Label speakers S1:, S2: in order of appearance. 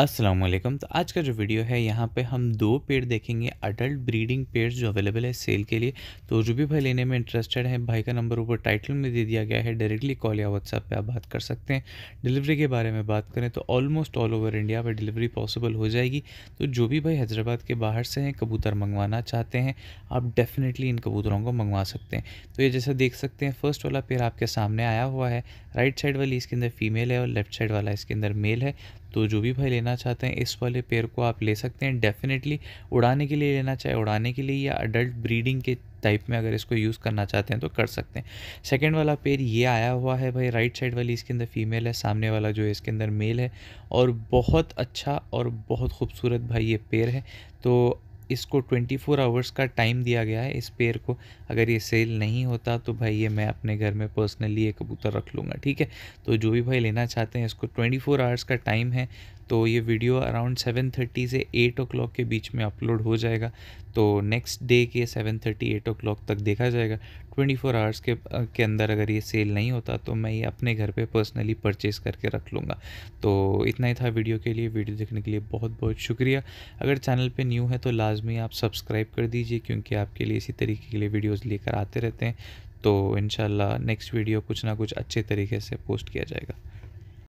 S1: असलम तो आज का जो वीडियो है यहाँ पे हम दो पेड़ देखेंगे अडल्ट ब्रीडिंग पेड़ जो अवेलेबल है सेल के लिए तो जो भी भाई लेने में इंटरेस्टेड है भाई का नंबर ऊपर टाइटल में दे दिया गया है डायरेक्टली कॉल या व्हाट्सएप पे आप बात कर सकते हैं डिलीवरी के बारे में बात करें तो ऑलमोस्ट ऑल ओवर इंडिया पर डिलीवरी पॉसिबल हो जाएगी तो जो भी भाई हैदराबाद के बाहर से हैं कबूतर मंगवाना चाहते हैं आप डेफिनेटली इन कबूतरों को मंगवा सकते हैं तो ये जैसा देख सकते हैं फर्स्ट वाला पेड़ आपके सामने आया हुआ है राइट साइड वाली इसके अंदर फीमेल है और लेफ्ट साइड वाला इसके अंदर मेल है तो जो भी भाई लेना चाहते हैं इस वाले पेयर को आप ले सकते हैं डेफिनेटली उड़ाने के लिए लेना चाहे उड़ाने के लिए या अडल्ट ब्रीडिंग के टाइप में अगर इसको यूज़ करना चाहते हैं तो कर सकते हैं सेकेंड वाला पेयर ये आया हुआ है भाई राइट साइड वाली इसके अंदर फीमेल है सामने वाला जो है इसके अंदर मेल है और बहुत अच्छा और बहुत खूबसूरत भाई ये पेयर है तो इसको 24 आवर्स का टाइम दिया गया है इस पेयर को अगर ये सेल नहीं होता तो भाई ये मैं अपने घर में पर्सनली ये कबूतर रख लूँगा ठीक है तो जो भी भाई लेना चाहते हैं इसको 24 आवर्स का टाइम है तो ये वीडियो अराउंड 7:30 से 8 ओ के बीच में अपलोड हो जाएगा तो नेक्स्ट डे के 7:30 एट ओ तक देखा जाएगा 24 फोर आवर्स के के अंदर अगर ये सेल नहीं होता तो मैं ये अपने घर पे पर्सनली परचेस करके रख लूँगा तो इतना ही था वीडियो के लिए वीडियो देखने के लिए बहुत बहुत शुक्रिया अगर चैनल पे न्यू है तो लाजमी आप सब्सक्राइब कर दीजिए क्योंकि आपके लिए इसी तरीके के लिए वीडियोज़ लेकर आते रहते हैं तो इन नेक्स्ट वीडियो कुछ ना कुछ अच्छे तरीके से पोस्ट किया जाएगा